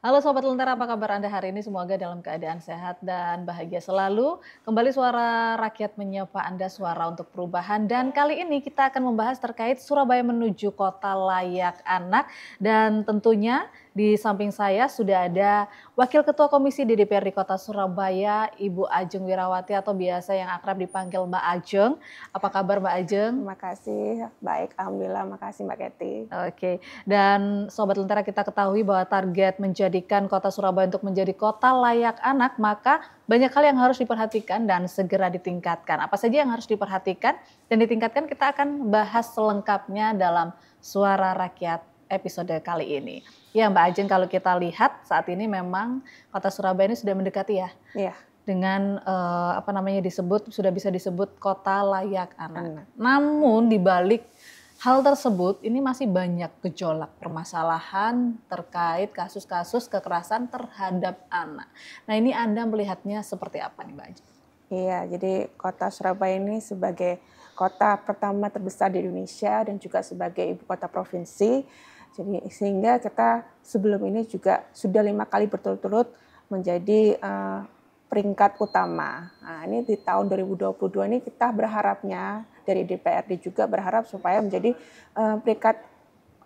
Halo Sobat Lentera, apa kabar Anda hari ini? Semoga dalam keadaan sehat dan bahagia selalu. Kembali suara rakyat menyapa Anda suara untuk perubahan. Dan kali ini kita akan membahas terkait Surabaya menuju kota layak anak. Dan tentunya di samping saya sudah ada Wakil Ketua Komisi di DPRD Kota Surabaya, Ibu Ajeng Wirawati atau biasa yang akrab dipanggil Mbak Ajeng. Apa kabar Mbak Ajeng? Terima kasih, baik. Alhamdulillah, Terima kasih Mbak Keti. Oke, dan Sobat Lentera kita ketahui bahwa target menjadikan Kota Surabaya untuk menjadi kota layak anak, maka banyak hal yang harus diperhatikan dan segera ditingkatkan. Apa saja yang harus diperhatikan dan ditingkatkan kita akan bahas selengkapnya dalam Suara Rakyat episode kali ini. Ya Mbak Ajeng kalau kita lihat saat ini memang kota Surabaya ini sudah mendekati ya. Iya. Dengan eh, apa namanya disebut sudah bisa disebut kota layak anak. anak. Namun di balik hal tersebut ini masih banyak gejolak permasalahan terkait kasus-kasus kekerasan terhadap anak. Nah ini Anda melihatnya seperti apa nih Mbak Ajeng? Iya, jadi kota Surabaya ini sebagai kota pertama terbesar di Indonesia dan juga sebagai ibu kota provinsi jadi sehingga kita sebelum ini juga sudah lima kali berturut-turut menjadi uh, peringkat utama. Nah, ini di tahun 2022 ini kita berharapnya dari DPRD juga berharap supaya menjadi uh, peringkat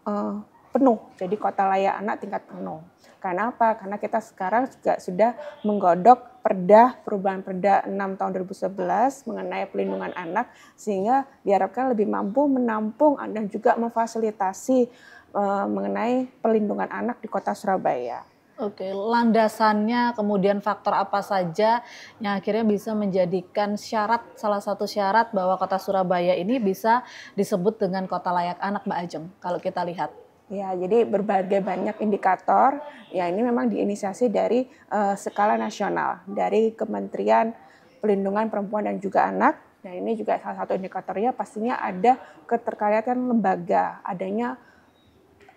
uh, penuh. Jadi kota layak anak tingkat penuh. Karena apa? Karena kita sekarang juga sudah menggodok perda perubahan perda 6 tahun 2011 mengenai pelindungan anak sehingga diharapkan lebih mampu menampung dan juga memfasilitasi uh, mengenai pelindungan anak di Kota Surabaya. Oke, landasannya kemudian faktor apa saja yang akhirnya bisa menjadikan syarat salah satu syarat bahwa kota Surabaya ini bisa disebut dengan kota layak anak Mbak Ajeng kalau kita lihat. Ya, jadi berbagai banyak indikator. Ya, ini memang diinisiasi dari uh, skala nasional dari Kementerian Pelindungan Perempuan dan juga Anak. Nah, ini juga salah satu indikatornya pastinya ada keterkaitan lembaga, adanya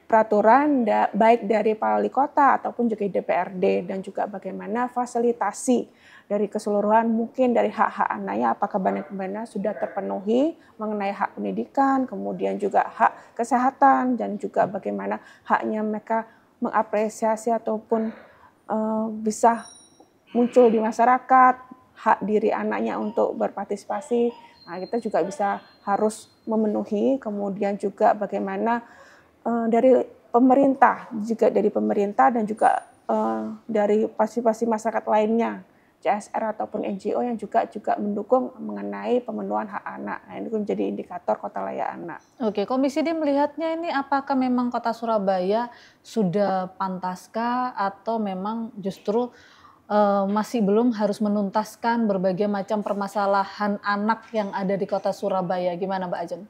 peraturan da, baik dari Pak Wali Kota ataupun juga DPRD dan juga bagaimana fasilitasi dari keseluruhan mungkin dari hak-hak anaknya apakah banyak-banyak sudah terpenuhi mengenai hak pendidikan, kemudian juga hak kesehatan dan juga bagaimana haknya mereka mengapresiasi ataupun uh, bisa muncul di masyarakat, hak diri anaknya untuk berpartisipasi. Nah, kita juga bisa harus memenuhi kemudian juga bagaimana Eh, dari pemerintah, juga dari pemerintah dan juga uh, dari partisipasi masyarakat lainnya, CSR ataupun NGO yang juga juga mendukung mengenai pemenuhan hak anak. Nah, ini menjadi indikator kota layak anak. Oke, Komisi D melihatnya ini apakah memang kota Surabaya sudah pantaskah atau memang justru Uh, masih belum harus menuntaskan berbagai macam permasalahan anak yang ada di kota Surabaya. Gimana Mbak Ajeng?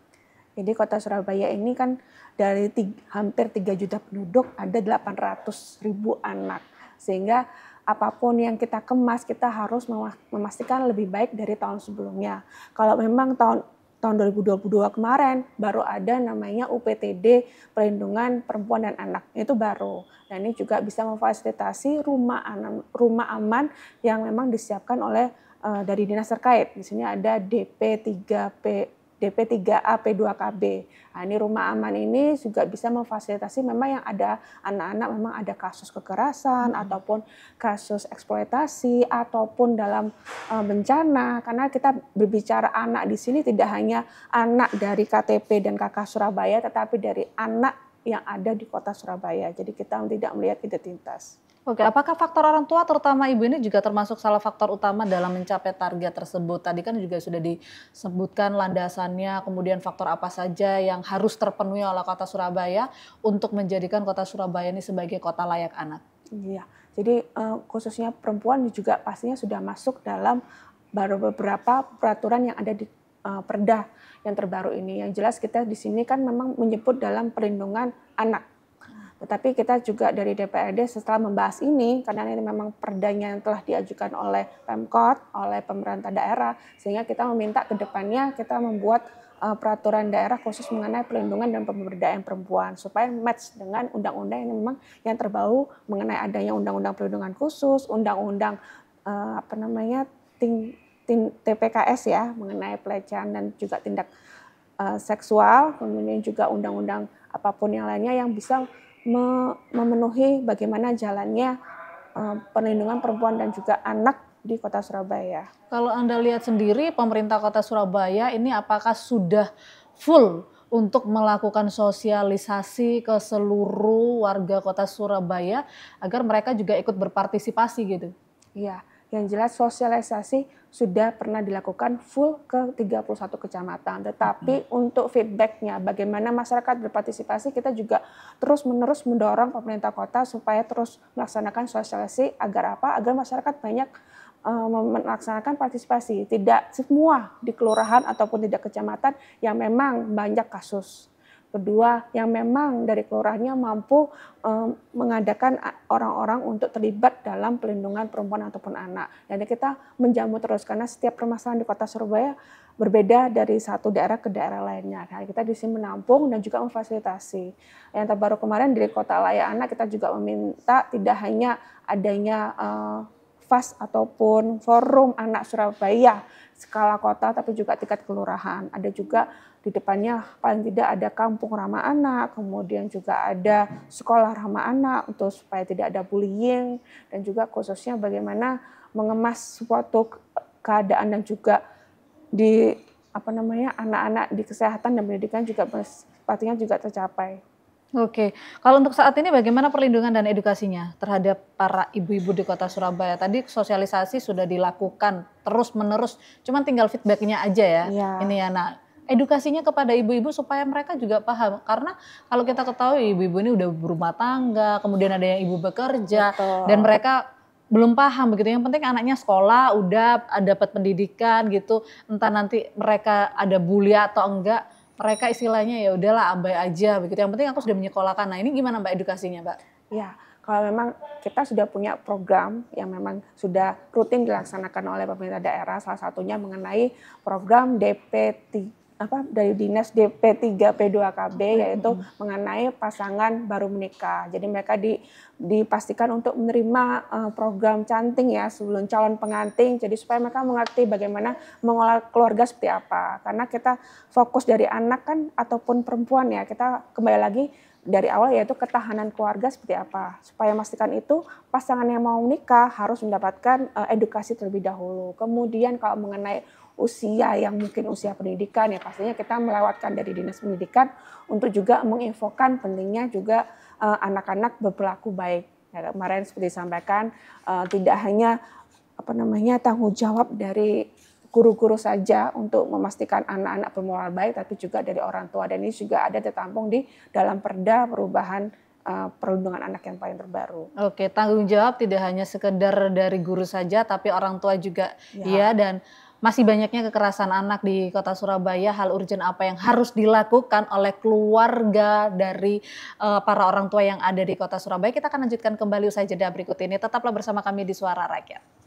Jadi kota Surabaya ini kan dari tiga, hampir 3 juta penduduk ada 800 ribu anak. Sehingga apapun yang kita kemas kita harus memastikan lebih baik dari tahun sebelumnya. Kalau memang tahun tahun 2022 kemarin baru ada namanya UPTD perlindungan perempuan dan anak itu baru dan ini juga bisa memfasilitasi rumah rumah aman yang memang disiapkan oleh eh, dari dinas terkait di sini ada DP 3P DP3A P2KB. Nah, ini rumah aman ini juga bisa memfasilitasi memang yang ada anak-anak memang ada kasus kekerasan hmm. ataupun kasus eksploitasi ataupun dalam uh, bencana karena kita berbicara anak di sini tidak hanya anak dari KTP dan KK Surabaya tetapi dari anak yang ada di kota Surabaya. Jadi kita tidak melihat identitas. Oke, apakah faktor orang tua terutama ibu ini juga termasuk salah faktor utama dalam mencapai target tersebut? Tadi kan juga sudah disebutkan landasannya, kemudian faktor apa saja yang harus terpenuhi oleh kota Surabaya untuk menjadikan kota Surabaya ini sebagai kota layak anak? Iya, jadi eh, khususnya perempuan juga pastinya sudah masuk dalam baru beberapa peraturan yang ada di eh, Perda yang terbaru ini. Yang jelas kita di sini kan memang menyebut dalam perlindungan anak tetapi kita juga dari DPRD setelah membahas ini, karena ini memang perdanya yang telah diajukan oleh Pemkot, oleh pemerintah daerah, sehingga kita meminta ke depannya kita membuat eh, peraturan daerah khusus mengenai pelindungan dan pemberdayaan perempuan, supaya match dengan undang-undang yang memang yang terbaru mengenai adanya undang-undang perlindungan khusus, undang-undang eh, apa namanya ting, TPKS ya, mengenai pelecehan dan juga tindak eh, seksual, kemudian juga undang-undang apapun yang lainnya yang bisa memenuhi bagaimana jalannya eh, perlindungan perempuan dan juga anak di Kota Surabaya. Kalau Anda lihat sendiri pemerintah Kota Surabaya ini apakah sudah full untuk melakukan sosialisasi ke seluruh warga Kota Surabaya agar mereka juga ikut berpartisipasi gitu? Iya yang jelas sosialisasi sudah pernah dilakukan full ke 31 kecamatan. Tetapi hmm. untuk feedbacknya, bagaimana masyarakat berpartisipasi, kita juga terus-menerus mendorong pemerintah kota supaya terus melaksanakan sosialisasi agar apa? Agar masyarakat banyak eh, melaksanakan partisipasi. Tidak semua di kelurahan ataupun tidak kecamatan yang memang banyak kasus kedua yang memang dari kelurahannya mampu um, mengadakan orang-orang untuk terlibat dalam pelindungan perempuan ataupun anak. Jadi kita menjamu terus karena setiap permasalahan di kota Surabaya berbeda dari satu daerah ke daerah lainnya. Nah, kita di sini menampung dan juga memfasilitasi. Yang terbaru kemarin dari Kota Layak Anak kita juga meminta tidak hanya adanya uh, eh, FAS ataupun forum anak Surabaya skala kota tapi juga tingkat kelurahan. Ada juga di depannya paling tidak ada kampung ramah anak, kemudian juga ada sekolah ramah anak untuk supaya tidak ada bullying dan juga khususnya bagaimana mengemas suatu keadaan dan juga di apa namanya anak-anak di kesehatan dan pendidikan juga pastinya juga tercapai. Oke, kalau untuk saat ini bagaimana perlindungan dan edukasinya terhadap para ibu-ibu di kota Surabaya? Tadi sosialisasi sudah dilakukan terus-menerus, cuman tinggal feedbacknya aja ya. ya. Ini ya, nah edukasinya kepada ibu-ibu supaya mereka juga paham karena kalau kita ketahui ibu-ibu ini udah berumah tangga kemudian ada yang ibu bekerja Betul. dan mereka belum paham begitu. Yang penting anaknya sekolah, udah dapat pendidikan gitu. Entah nanti mereka ada bully atau enggak, mereka istilahnya ya udahlah abai aja begitu. Yang penting aku sudah menyekolahkan. Nah, ini gimana Mbak edukasinya, Mbak? Ya, kalau memang kita sudah punya program yang memang sudah rutin dilaksanakan oleh pemerintah daerah, salah satunya mengenai program dp apa dari dinas DP3 P2KB hmm. yaitu mengenai pasangan baru menikah. Jadi mereka di, dipastikan untuk menerima uh, program canting ya sebelum calon pengantin. Jadi supaya mereka mengerti bagaimana mengolah keluarga seperti apa. Karena kita fokus dari anak kan ataupun perempuan ya kita kembali lagi dari awal yaitu ketahanan keluarga seperti apa. Supaya memastikan itu pasangan yang mau menikah harus mendapatkan uh, edukasi terlebih dahulu. Kemudian kalau mengenai usia yang mungkin usia pendidikan ya pastinya kita melewatkan dari dinas pendidikan untuk juga menginfokan pentingnya juga eh, anak-anak uh, berperilaku baik. Ya, kemarin seperti disampaikan uh, tidak hanya apa namanya tanggung jawab dari guru-guru saja untuk memastikan anak-anak bermoral baik, tapi juga dari orang tua. Dan ini juga ada tertampung di dalam perda perubahan eh, perlindungan anak yang paling terbaru. Oke, tanggung jawab tidak hanya sekedar dari guru saja, tapi orang tua juga ya, ya dan masih banyaknya kekerasan anak di kota Surabaya, hal urgent apa yang harus dilakukan oleh keluarga dari uh, para orang tua yang ada di kota Surabaya. Kita akan lanjutkan kembali usai jeda berikut ini. Tetaplah bersama kami di Suara Rakyat.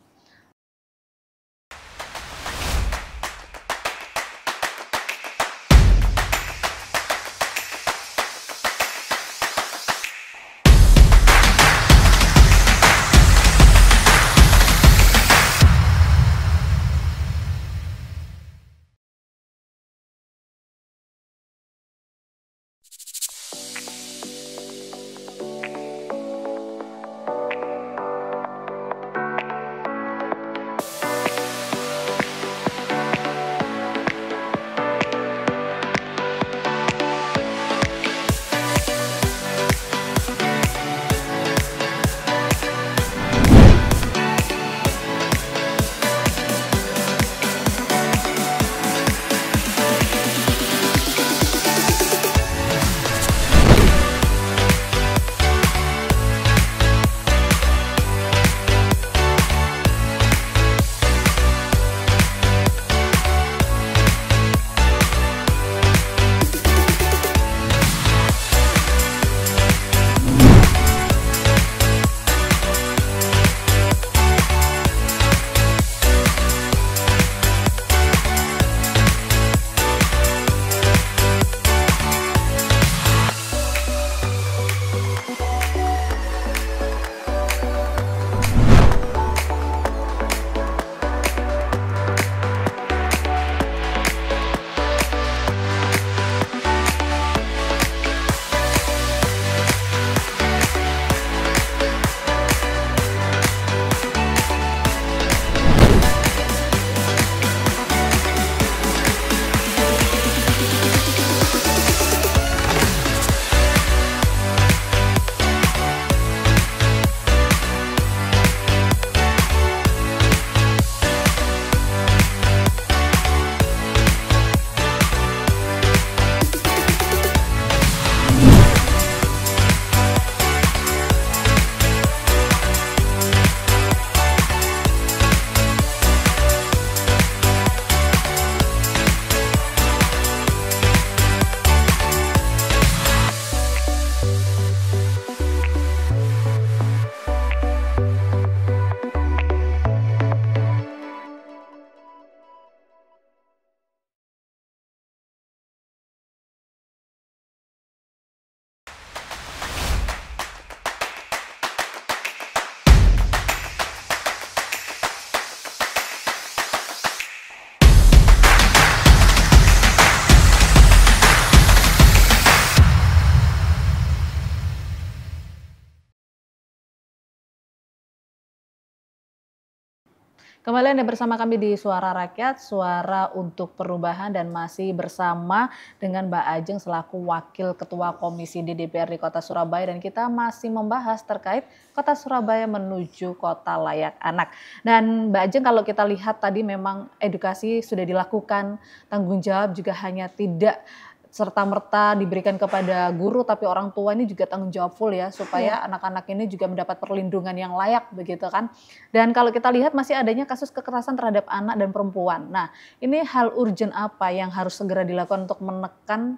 Kembali Anda bersama kami di Suara Rakyat, Suara untuk Perubahan dan masih bersama dengan Mbak Ajeng selaku Wakil Ketua Komisi di DPRD Kota Surabaya dan kita masih membahas terkait Kota Surabaya menuju kota layak anak. Dan Mbak Ajeng kalau kita lihat tadi memang edukasi sudah dilakukan, tanggung jawab juga hanya tidak serta-merta diberikan kepada guru tapi orang tua ini juga tanggung jawab full ya supaya iya. anak-anak yeah. ini juga mendapat perlindungan yang layak begitu kan. Dan kalau kita lihat masih adanya kasus kekerasan terhadap anak dan perempuan. Nah, ini hal urgent apa yang harus segera dilakukan untuk menekan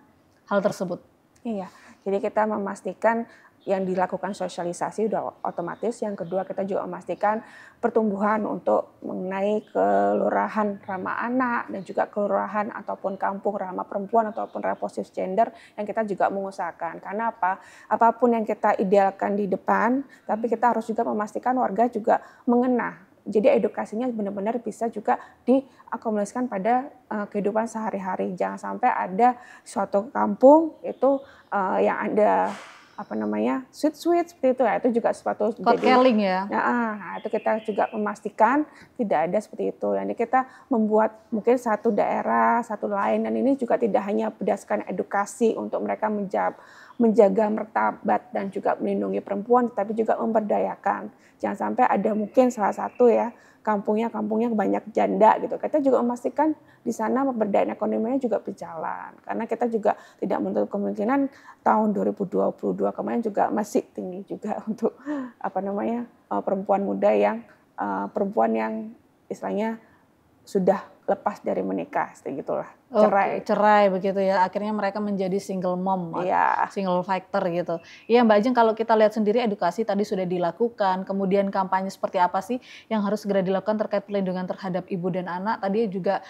hal tersebut? Iya. Yeah. Jadi kita memastikan yang dilakukan sosialisasi sudah otomatis. Yang kedua kita juga memastikan pertumbuhan untuk mengenai kelurahan ramah anak dan juga kelurahan ataupun kampung ramah perempuan ataupun reposif gender yang kita juga mengusahakan. Karena apa? Apapun yang kita idealkan di depan, tapi kita harus juga memastikan warga juga mengena jadi edukasinya benar-benar bisa juga diakumulasikan pada uh, kehidupan sehari-hari. Jangan sampai ada suatu kampung itu uh, yang ada apa namanya sweet sweet seperti itu ya itu juga suatu Code ya nah, itu kita juga memastikan tidak ada seperti itu jadi kita membuat mungkin satu daerah satu lain dan ini juga tidak hanya berdasarkan edukasi untuk mereka menjawab menjaga mertabat dan juga melindungi perempuan, tetapi juga memperdayakan. Jangan sampai ada mungkin salah satu ya kampungnya kampungnya banyak janda gitu. Kita juga memastikan di sana pemberdayaan ekonominya juga berjalan. Karena kita juga tidak menutup kemungkinan tahun 2022 kemarin juga masih tinggi juga untuk apa namanya eh, perempuan muda yang eh, perempuan yang istilahnya sudah lepas dari menikah, gitulah cerai. Okay, cerai begitu ya. Akhirnya mereka menjadi single mom, yeah. single factor gitu. Iya Mbak Ajeng, kalau kita lihat sendiri edukasi tadi sudah dilakukan, kemudian kampanye seperti apa sih yang harus segera dilakukan terkait perlindungan terhadap ibu dan anak? Tadi juga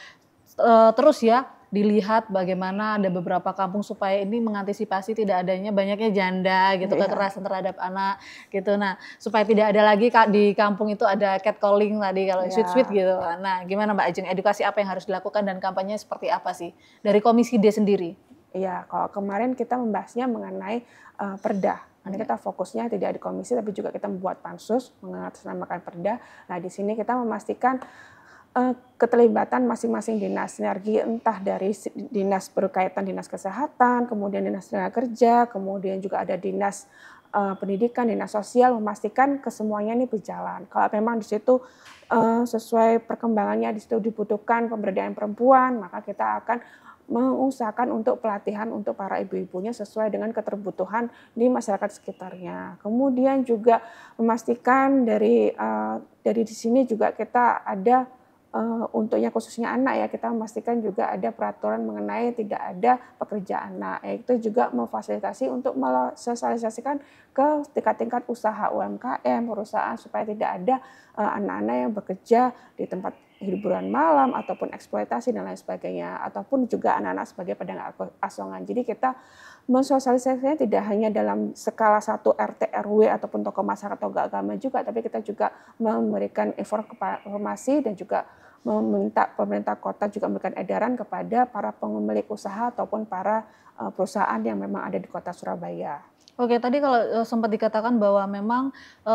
eh, terus ya dilihat bagaimana ada beberapa kampung supaya ini mengantisipasi tidak adanya banyaknya janda gitu yeah. kekerasan terhadap anak gitu nah supaya tidak ada lagi di kampung itu ada catcalling tadi kalau yeah. sweet sweet gitu nah gimana mbak Ajeng edukasi apa yang harus dilakukan dan kampanye seperti apa sih dari komisi D sendiri Iya, kalau kemarin kita membahasnya mengenai uh, perda karena iya. kita fokusnya tidak di komisi, tapi juga kita membuat pansus mengatasnamakan perda. Nah, di sini kita memastikan Eh, keterlibatan masing-masing dinas sinergi entah dari dinas berkaitan dinas kesehatan, kemudian dinas tenaga kerja, kemudian juga ada dinas uh, pendidikan, dinas sosial memastikan kesemuanya ini berjalan. Kalau memang di situ uh, sesuai perkembangannya di situ dibutuhkan pemberdayaan perempuan, maka kita akan mengusahakan untuk pelatihan untuk para ibu-ibunya sesuai dengan keterbutuhan di masyarakat sekitarnya. Kemudian juga memastikan dari uh, dari di sini juga kita ada uh, untuknya khususnya anak ya kita memastikan juga ada peraturan mengenai tidak ada pekerja anak nah, ya, itu juga memfasilitasi untuk mensosialisasikan ke tingkat-tingkat usaha UMKM perusahaan supaya tidak ada eh, anak-anak uh, anak -anak yang bekerja di tempat hiburan malam ataupun eksploitasi dan lain sebagainya ataupun juga anak-anak sebagai pedagang asongan jadi kita mensosialisasinya tidak hanya dalam skala satu RT RW ataupun tokoh masyarakat atau agama juga, tapi kita juga memberikan informasi dan juga meminta pemerintah kota juga memberikan edaran kepada para pemilik usaha ataupun para eh, perusahaan yang memang ada di kota Surabaya. Oke, tadi kalau eh, sempat dikatakan bahwa memang e,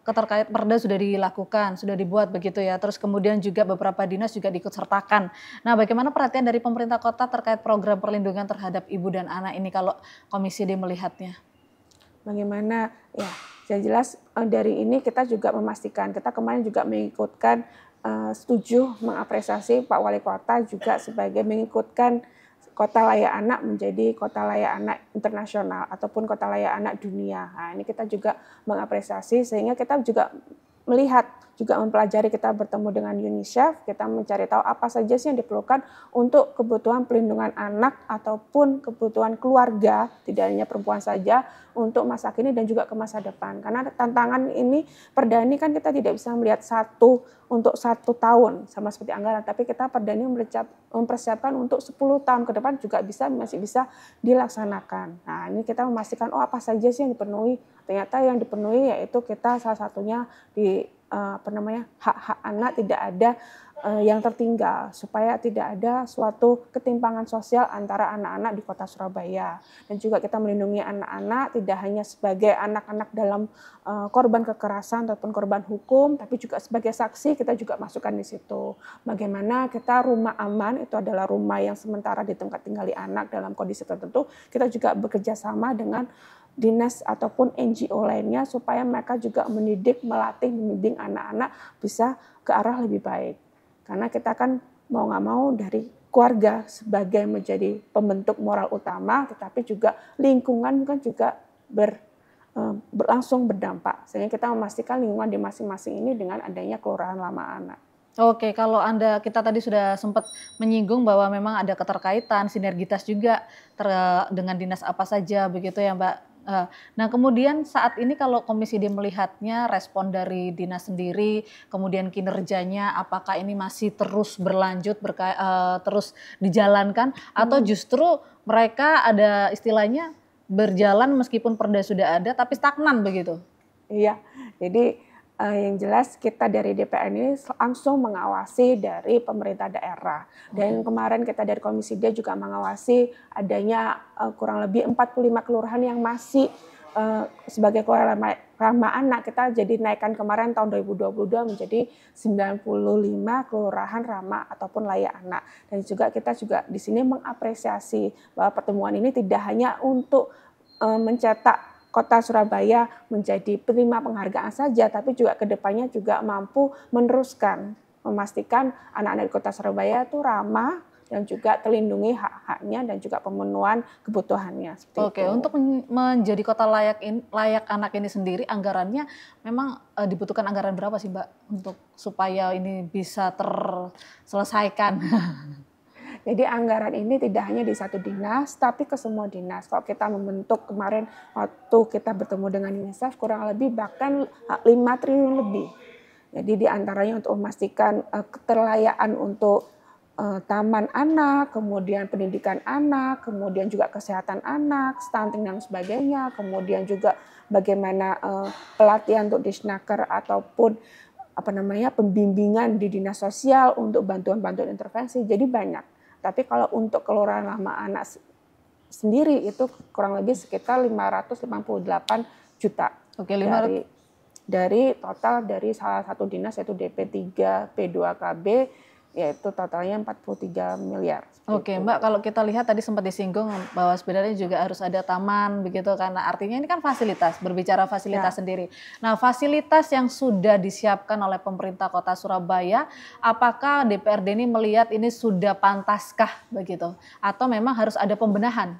keterkait Perda sudah dilakukan, sudah dibuat begitu ya. Terus kemudian juga beberapa dinas juga diikut sertakan. Nah, bagaimana perhatian dari pemerintah kota terkait program perlindungan terhadap ibu dan anak ini kalau Komisi D melihatnya? Bagaimana ya? saya jelas eh, dari ini kita juga memastikan. Kita kemarin juga mengikutkan setuju mengapresiasi Pak Wali Kota juga sebagai mengikutkan kota layak anak menjadi kota layak anak internasional ataupun kota layak anak dunia. Nah, ini kita juga mengapresiasi sehingga kita juga melihat juga mempelajari kita bertemu dengan UNICEF, kita mencari tahu apa saja sih yang diperlukan untuk kebutuhan pelindungan anak ataupun kebutuhan keluarga, tidak hanya perempuan saja, untuk masa kini dan juga ke masa depan. Karena tantangan ini, perda ini kan kita tidak bisa melihat satu untuk satu tahun sama seperti anggaran, tapi kita perdana mempersiapkan untuk 10 tahun ke depan juga bisa masih bisa dilaksanakan. Nah ini kita memastikan oh apa saja sih yang dipenuhi. Ternyata yang dipenuhi yaitu kita salah satunya di eh, apa namanya hak-hak anak tidak ada Eh, yang tertinggal supaya tidak ada suatu ketimpangan sosial antara anak-anak di kota Surabaya dan juga kita melindungi anak-anak tidak hanya sebagai anak-anak dalam eh, korban kekerasan ataupun korban hukum tapi juga sebagai saksi kita juga masukkan di situ bagaimana kita rumah aman itu adalah rumah yang sementara di tempat tinggali anak dalam kondisi tertentu kita juga bekerja sama dengan dinas ataupun NGO lainnya supaya mereka juga mendidik, melatih, membimbing anak-anak bisa ke arah lebih baik. Karena kita kan mau nggak mau dari keluarga sebagai menjadi pembentuk moral utama, tetapi juga lingkungan kan juga ber, eh, berlangsung berdampak. Sehingga kita memastikan lingkungan di masing-masing ini dengan adanya kelurahan lama anak. Oke, kalau Anda kita tadi sudah sempat menyinggung bahwa memang ada keterkaitan sinergitas juga ter, dengan dinas apa saja begitu ya, Mbak. Eh, nah kemudian saat ini kalau Komisi D melihatnya respon dari dinas sendiri, kemudian kinerjanya apakah ini masih terus berlanjut, berka, uh, terus dijalankan, hmm. atau justru mereka ada istilahnya berjalan meskipun perda sudah ada tapi stagnan begitu? Iya, jadi uh, yang jelas kita dari DPN ini langsung mengawasi dari pemerintah daerah. Dan kemarin kita dari Komisi D juga mengawasi adanya uh, kurang lebih 45 kelurahan yang masih uh, sebagai kelurahan ramah, anak kita jadi naikkan kemarin tahun 2022 menjadi 95 kelurahan ramah ataupun layak anak dan juga kita juga di sini mengapresiasi bahwa pertemuan ini tidak hanya untuk uh, mencetak kota Surabaya menjadi penerima penghargaan saja, tapi juga kedepannya juga mampu meneruskan, memastikan anak-anak di kota Surabaya itu ramah, dan juga terlindungi hak-haknya dan juga pemenuhan kebutuhannya. Seperti Oke, itu. untuk menjadi kota layak in, layak anak ini sendiri anggarannya memang e, dibutuhkan anggaran berapa sih Mbak untuk supaya ini bisa terselesaikan? Jadi anggaran ini tidak hanya di satu dinas, tapi ke semua dinas. Kalau kita membentuk kemarin waktu kita bertemu dengan UNICEF kurang lebih bahkan 5 triliun lebih. Jadi diantaranya untuk memastikan uh, keterlayaan untuk eh, taman anak, kemudian pendidikan anak, kemudian juga kesehatan anak, stunting dan sebagainya, kemudian juga bagaimana eh, pelatihan untuk disnaker ataupun apa namanya pembimbingan di dinas sosial untuk bantuan-bantuan intervensi. Jadi banyak. Tapi kalau untuk kelurahan lama anak sendiri itu kurang lebih sekitar 558 juta. Oke, 500. Dari, dari total dari salah satu dinas yaitu DP3 P2KB yaitu totalnya 43 miliar. Oke, okay, Mbak, kalau kita lihat tadi sempat disinggung bahwa sebenarnya juga harus ada taman begitu karena artinya ini kan fasilitas, berbicara fasilitas ya. sendiri. Nah, fasilitas yang sudah disiapkan oleh pemerintah Kota Surabaya, apakah DPRD ini melihat ini sudah pantaskah begitu atau memang harus ada pembenahan?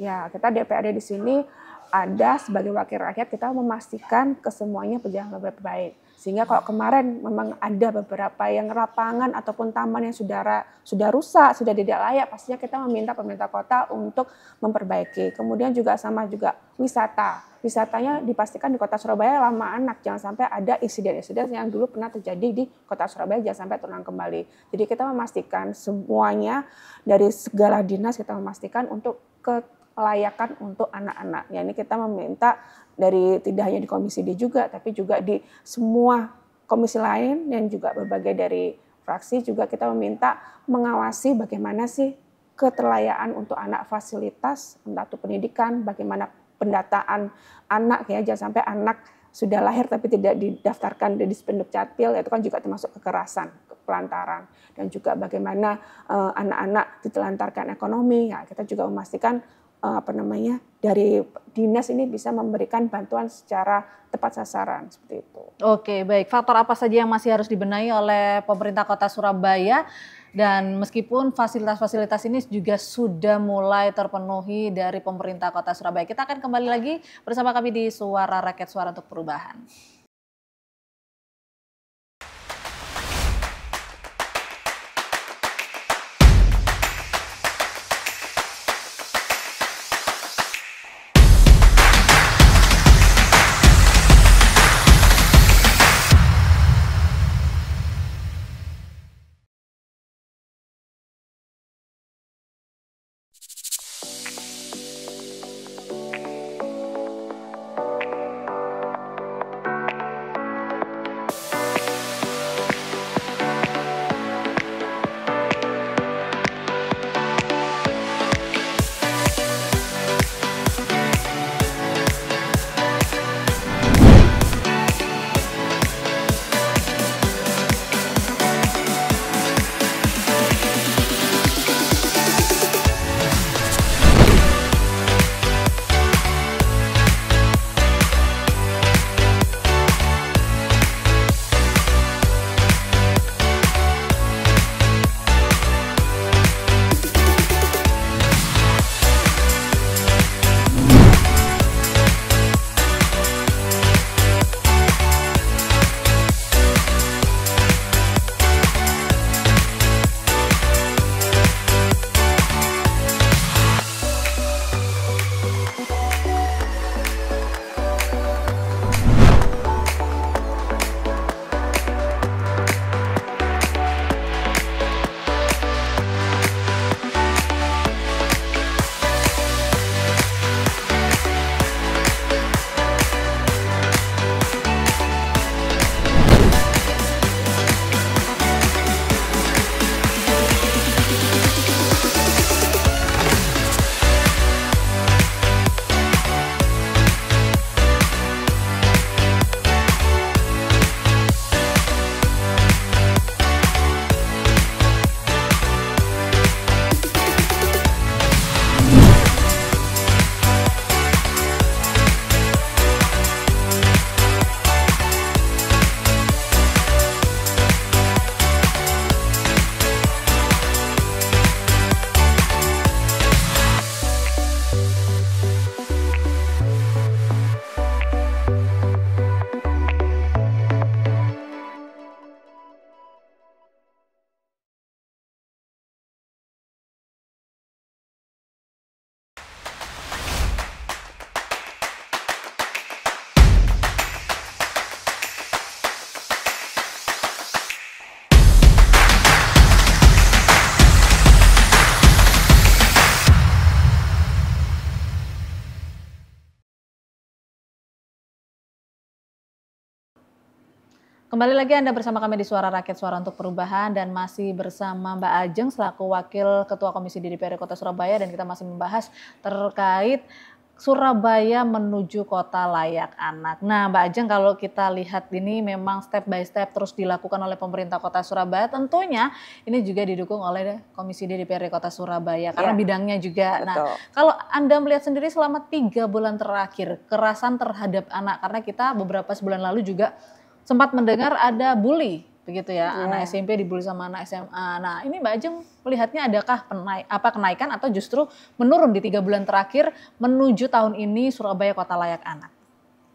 Ya, kita DPRD di sini ada sebagai wakil rakyat kita memastikan kesemuanya berjalan lebih baik sehingga kalau kemarin memang ada beberapa yang lapangan ataupun taman yang sudah sudah rusak, sudah tidak layak, pastinya kita meminta pemerintah kota untuk memperbaiki. Kemudian juga sama juga wisata. Wisatanya dipastikan di kota Surabaya lama anak, jangan sampai ada insiden-insiden yang dulu pernah terjadi di kota Surabaya, jangan sampai terulang kembali. Jadi kita memastikan semuanya dari segala dinas kita memastikan untuk ke kelayakan untuk anak-anak. Ya, ini kita meminta dari tidak hanya di Komisi D juga, tapi juga di semua komisi lain dan juga berbagai dari fraksi juga kita meminta mengawasi bagaimana sih keterlayaan untuk anak fasilitas, untuk pendidikan, bagaimana pendataan anak ya, jangan sampai anak sudah lahir tapi tidak didaftarkan di Dispenduk Capil, itu kan juga termasuk kekerasan, kepelantaran. Dan juga bagaimana eh, anak-anak uh, ditelantarkan ekonomi, ya, kita juga memastikan Eh, apa namanya dari dinas ini bisa memberikan bantuan secara tepat sasaran seperti itu. Oke, baik. Faktor apa saja yang masih harus dibenahi oleh pemerintah Kota Surabaya dan meskipun fasilitas-fasilitas ini juga sudah mulai terpenuhi dari pemerintah Kota Surabaya. Kita akan kembali lagi bersama kami di Suara Rakyat Suara untuk Perubahan. Kembali lagi Anda bersama kami di Suara Rakyat Suara untuk Perubahan dan masih bersama Mbak Ajeng selaku Wakil Ketua Komisi DPR Kota Surabaya dan kita masih membahas terkait Surabaya menuju kota layak anak. Nah, Mbak Ajeng kalau kita lihat ini memang step by step terus dilakukan oleh pemerintah Kota Surabaya. Tentunya ini juga didukung oleh Komisi DPRD Kota Surabaya karena iya, bidangnya juga. Nah, betul. Nah, kalau Anda melihat sendiri selama tiga bulan terakhir kerasan terhadap anak karena kita beberapa sebulan lalu juga sempat mendengar ada bully begitu ya yeah. anak SMP dibully sama anak SMA. Nah ini Mbak Ajeng melihatnya adakah penaik apa kenaikan atau justru menurun di tiga bulan terakhir menuju tahun ini Surabaya kota layak anak?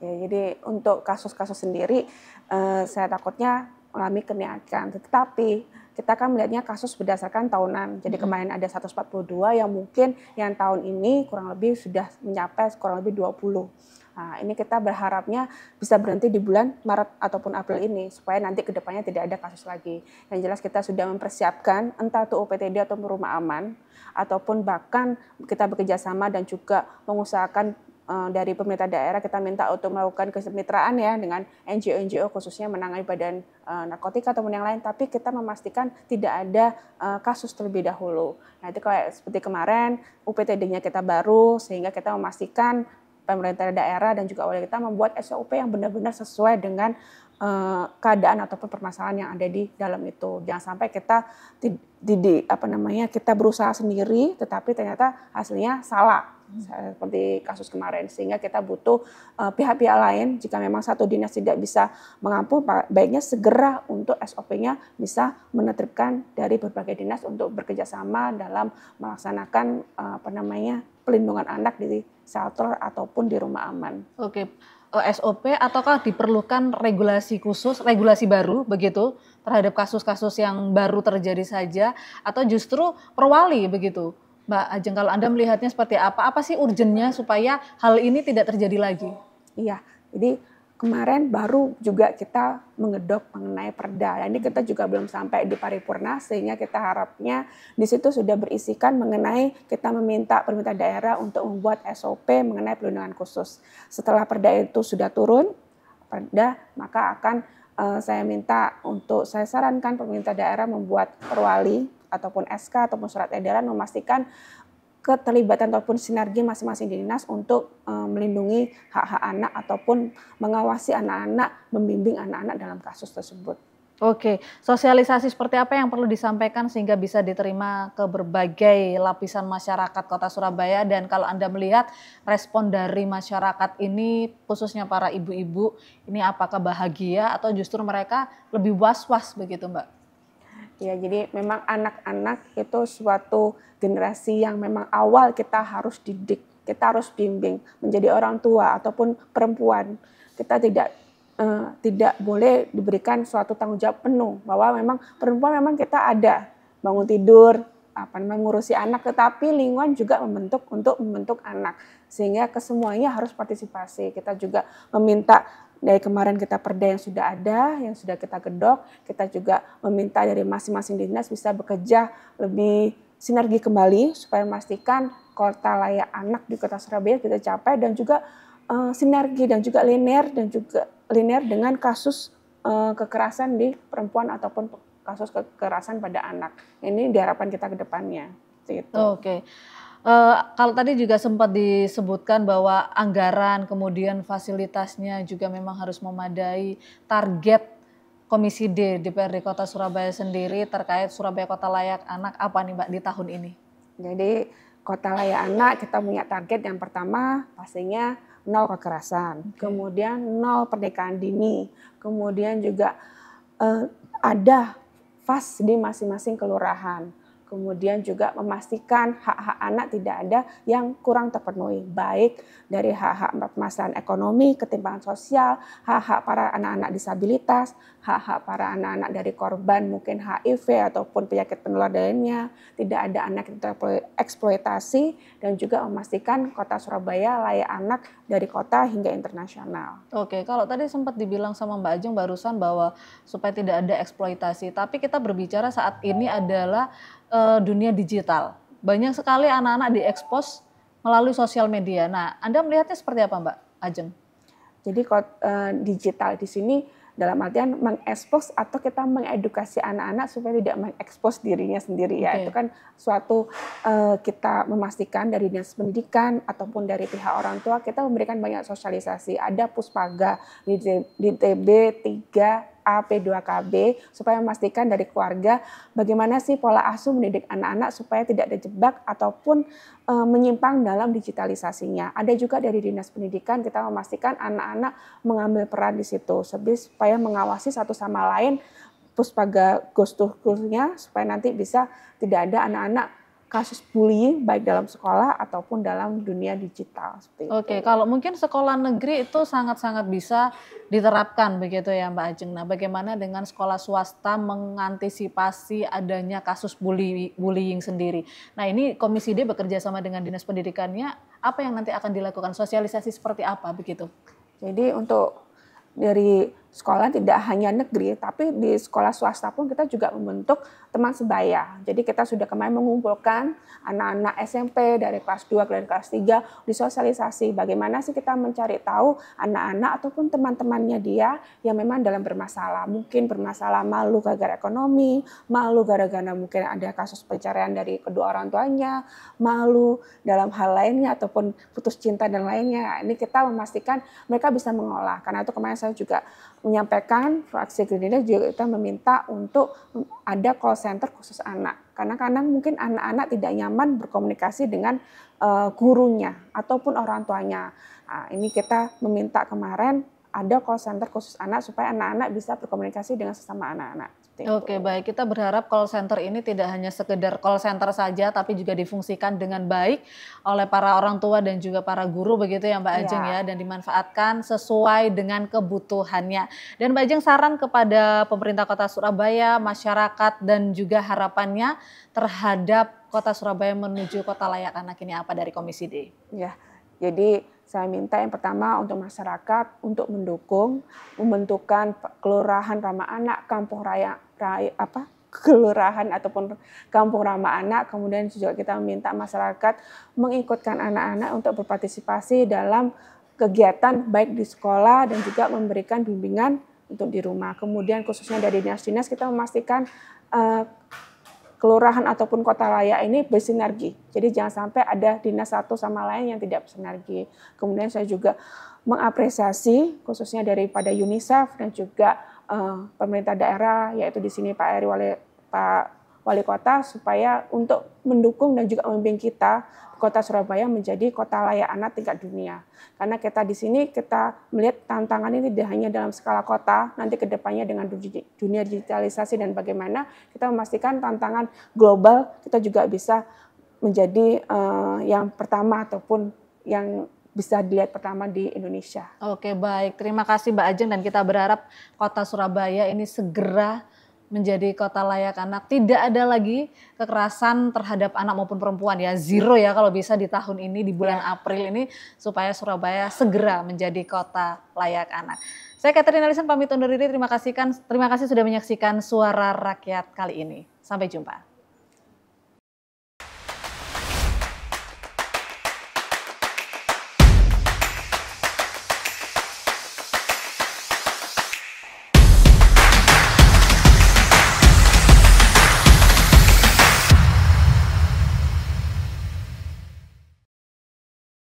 Ya, jadi untuk kasus-kasus sendiri eh, saya takutnya mengalami kenaikan. Tetapi kita kan melihatnya kasus berdasarkan tahunan. Jadi hmm. kemarin ada 142 yang mungkin yang tahun ini kurang lebih sudah mencapai kurang lebih 20. Nah, ini kita berharapnya bisa berhenti di bulan Maret ataupun April ini supaya nanti kedepannya tidak ada kasus lagi. Yang jelas kita sudah mempersiapkan entah itu UPTD atau rumah aman ataupun bahkan kita bekerjasama dan juga mengusahakan eh, dari pemerintah daerah kita minta untuk melakukan kesemitraan ya dengan NGO-NGO khususnya menangani badan eh, narkotika ataupun yang lain tapi kita memastikan tidak ada eh, kasus terlebih dahulu. Nah itu kayak seperti kemarin UPTD-nya kita baru sehingga kita memastikan pemerintah daerah dan juga oleh kita membuat SOP yang benar-benar sesuai dengan eh, keadaan ataupun permasalahan yang ada di dalam itu. Jangan sampai kita di, di, apa namanya kita berusaha sendiri tetapi ternyata hasilnya salah hmm. seperti kasus kemarin sehingga kita butuh eh, pihak-pihak uh, lain jika memang satu dinas tidak bisa mengampu baiknya segera untuk SOP-nya bisa menetapkan dari berbagai dinas untuk bekerjasama dalam melaksanakan uh, apa namanya pelindungan anak di shelter ataupun di rumah aman. Oke. Eh, SOP ataukah diperlukan regulasi khusus, regulasi baru begitu terhadap kasus-kasus yang baru terjadi saja atau justru perwali begitu? Mbak Ajeng, kalau Anda melihatnya seperti apa? Apa sih urgennya supaya hal ini tidak terjadi lagi? Iya, jadi kemarin baru juga kita mengedok mengenai perda. Nah, ini kita juga belum sampai di paripurna sehingga kita harapnya di situ sudah berisikan mengenai kita meminta pemerintah daerah untuk membuat SOP mengenai perlindungan khusus. Setelah perda itu sudah turun, perda maka akan uh, saya minta untuk saya sarankan pemerintah daerah membuat perwali ataupun SK ataupun surat edaran memastikan keterlibatan ataupun sinergi masing-masing dinas untuk uh, melindungi hak-hak anak ataupun mengawasi anak-anak, membimbing anak-anak dalam kasus tersebut. Oke, sosialisasi seperti apa yang perlu disampaikan sehingga bisa diterima ke berbagai lapisan masyarakat Kota Surabaya dan kalau Anda melihat respon dari masyarakat ini khususnya para ibu-ibu ini apakah bahagia atau justru mereka lebih was-was begitu, Mbak? Ya, jadi memang anak-anak itu suatu generasi yang memang awal kita harus didik, kita harus bimbing menjadi orang tua ataupun perempuan. Kita tidak eh, tidak boleh diberikan suatu tanggung jawab penuh bahwa memang perempuan memang kita ada bangun tidur, apa mengurusi anak tetapi lingkungan juga membentuk untuk membentuk anak sehingga kesemuanya harus partisipasi kita juga meminta dari kemarin kita perda yang sudah ada, yang sudah kita gedok, kita juga meminta dari masing-masing dinas bisa bekerja lebih sinergi kembali supaya memastikan kota layak anak di kota Surabaya kita capai dan juga uh, sinergi dan juga linear dan juga linear dengan kasus uh, kekerasan di perempuan ataupun kasus kekerasan pada anak. Ini diharapkan kita ke depannya. Gitu. Oke. Okay. Uh, kalau tadi juga sempat disebutkan bahwa anggaran kemudian fasilitasnya juga memang harus memadai target Komisi D DPRD Kota Surabaya sendiri terkait Surabaya Kota Layak Anak apa nih Mbak di tahun ini? Jadi Kota Layak Anak kita punya target yang pertama pastinya nol kekerasan, okay. kemudian nol pernikahan dini, kemudian juga uh, ada fas di masing-masing kelurahan kemudian juga memastikan hak-hak anak tidak ada yang kurang terpenuhi, baik dari hak-hak permasalahan ekonomi, ketimpangan sosial, hak-hak para anak-anak disabilitas, hak-hak para anak-anak dari korban mungkin HIV ataupun penyakit penular lainnya, tidak ada anak yang tereksploitasi, dan juga memastikan kota Surabaya layak anak dari kota hingga internasional. Oke, kalau tadi sempat dibilang sama Mbak Ajeng barusan bahwa supaya tidak ada eksploitasi, tapi kita berbicara saat ini adalah uh, dunia digital. Banyak sekali anak-anak diekspos melalui sosial media. Nah, Anda melihatnya seperti apa, Mbak Ajeng? Jadi uh, digital di sini dalam artian mengekspos atau kita mengedukasi anak-anak supaya tidak mengekspos dirinya sendiri ya itu kan suatu uh, kita memastikan dari dinas pendidikan ataupun dari pihak orang tua kita memberikan banyak sosialisasi ada puspaga di, di TB 3 ap P2KB supaya memastikan dari keluarga bagaimana sih pola asuh mendidik anak-anak supaya tidak ada jebak ataupun e, menyimpang dalam digitalisasinya. Ada juga dari Dinas Pendidikan kita memastikan anak-anak mengambil peran di situ supaya mengawasi satu sama lain puspaga ghost supaya nanti bisa tidak ada anak-anak kasus bullying baik dalam sekolah ataupun dalam dunia digital Oke, okay, kalau mungkin sekolah negeri itu sangat-sangat bisa diterapkan begitu ya Mbak Ajeng. Nah, bagaimana dengan sekolah swasta mengantisipasi adanya kasus bullying sendiri? Nah, ini Komisi D bekerja sama dengan Dinas Pendidikannya, apa yang nanti akan dilakukan? Sosialisasi seperti apa begitu? Jadi untuk dari sekolah tidak hanya negeri, tapi di sekolah swasta pun kita juga membentuk teman sebaya. Jadi kita sudah kemarin mengumpulkan anak-anak SMP dari kelas 2 ke kelas 3 disosialisasi bagaimana sih kita mencari tahu anak-anak ataupun teman-temannya dia yang memang dalam bermasalah. Mungkin bermasalah malu gara-gara ekonomi, malu gara-gara mungkin ada kasus pencarian dari kedua orang tuanya, malu dalam hal lainnya ataupun putus cinta dan lainnya. Nah, ini kita memastikan mereka bisa mengolah. Karena itu kemarin saya juga menyampaikan fraksi Gerindra juga kita meminta untuk ada call center khusus anak karena kadang mungkin anak-anak tidak nyaman berkomunikasi dengan uh, gurunya ataupun orang tuanya. Nah, ini kita meminta kemarin ada call center khusus anak supaya anak-anak bisa berkomunikasi dengan sesama anak-anak seperti itu. Oke, baik. Kita berharap call center ini tidak hanya sekedar call center saja tapi juga difungsikan dengan baik oleh para orang tua dan juga para guru begitu ya Mbak iya. Ajeng ya, ya dan dimanfaatkan sesuai dengan kebutuhannya. Dan Mbak Ajeng saran kepada pemerintah Kota Surabaya, masyarakat dan juga harapannya terhadap Kota Surabaya menuju kota layak anak ini apa dari Komisi D? Ya. Jadi saya minta yang pertama untuk masyarakat untuk mendukung pembentukan kelurahan ramah anak, kampung raya apa kelurahan ataupun kampung ramah anak. Kemudian juga kita meminta masyarakat mengikutkan anak-anak untuk berpartisipasi dalam kegiatan baik di sekolah dan juga memberikan bimbingan untuk di rumah. Kemudian khususnya dari dinas-dinas kita memastikan uh, kelurahan ataupun kota layak ini bersinergi. Jadi jangan sampai ada dinas satu sama lain yang tidak bersinergi. Kemudian saya juga mengapresiasi khususnya daripada UNICEF dan juga uh, pemerintah daerah, yaitu di sini Pak Eri Wali, Pak Wali Kota, supaya untuk mendukung dan juga membimbing kita Kota Surabaya menjadi kota layak anak tingkat dunia. Karena kita di sini kita melihat tantangan ini tidak hanya dalam skala kota, nanti kedepannya dengan dunia digitalisasi dan bagaimana kita memastikan tantangan global kita juga bisa menjadi uh, yang pertama ataupun yang bisa dilihat pertama di Indonesia. Oke, baik. Terima kasih Mbak Ajeng dan kita berharap kota Surabaya ini segera menjadi kota layak anak. Tidak ada lagi kekerasan terhadap anak maupun perempuan ya. Zero ya kalau bisa di tahun ini di bulan ya. April ini supaya Surabaya segera menjadi kota layak anak. Saya Catherine Alison pamit undur diri. Terima kasih kan terima kasih sudah menyaksikan suara rakyat kali ini. Sampai jumpa.